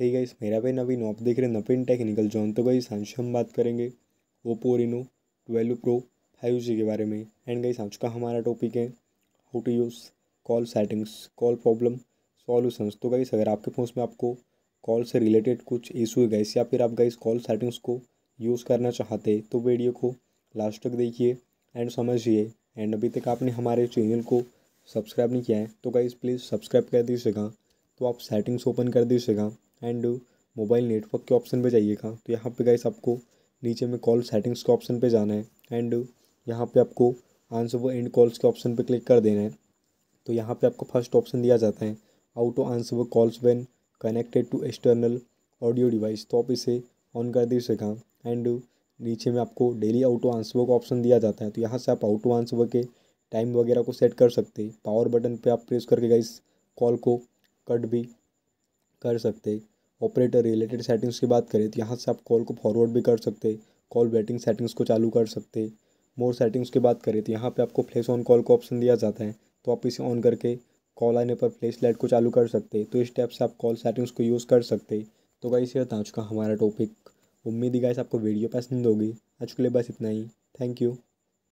hey guys मेरा भाई नवीन आप देख रहे हैं नवीन टेक्निकल जॉन तो गाइस आज हम बात करेंगे Oppo Reno twelve pro five G के बारे में एंड गाइस आज का हमारा टॉपिक है how to use call settings call problem solutions तो गाइस अगर आपके फ़ोन में आपको कॉल से रिलेटेड कुछ इशू है गाइस या फिर आप गाइस कॉल सेटिंग्स को यूज़ करना चाहते तो वीडियो को लास्ट तक देखिए एंड समझिए एंड अभी तक आपने हमारे चैनल को सब्सक्राइब नहीं किया है तो गाइस प्लीज़ सब्सक्राइब कर दीजिएगा तो आप सेटिंग्स ओपन कर दीजिएगा एंड मोबाइल नेटवर्क के ऑप्शन पे जाइएगा तो यहाँ पे गाइस आपको नीचे में कॉल सेटिंग्स के ऑप्शन पे जाना है एंड यहाँ पे आपको आंसर वो एंड कॉल्स के ऑप्शन पे क्लिक कर देना है तो यहाँ पे आपको फर्स्ट ऑप्शन दिया जाता है आउट टू आंसर वो calls when connected to external audio device तो आप इसे ऑन कर दीजिएगा एंड नीचे में आपको डेली आउटो आंसर का ऑप्शन दिया जाता है तो यहाँ से आप आउटो आंसर के टाइम वगैरह को सेट कर सकते हैं पावर बटन पे आप प्रेस करके गाइस कॉल को कट भी कर सकते ऑपरेटर रिलेटेड सेटिंग्स की बात करें तो यहाँ से आप कॉल को फॉरवर्ड भी कर सकते कॉल वेटिंग सेटिंग्स को चालू कर सकते मोर सेटिंग्स की बात करें तो यहाँ पे आपको फ्लेश ऑन कॉल को ऑप्शन दिया जाता है तो आप इसे ऑन करके कॉल आने पर फ्लेश लाइट को चालू कर सकते तो इस टाइप से आप कॉल सेटिंग्स को यूज़ कर सकते तो गाइस ये आज का हमारा टॉपिक उम्मीद ही गाइस आपको वीडियो पसंद होगी आज के लिए बस इतना ही थैंक यू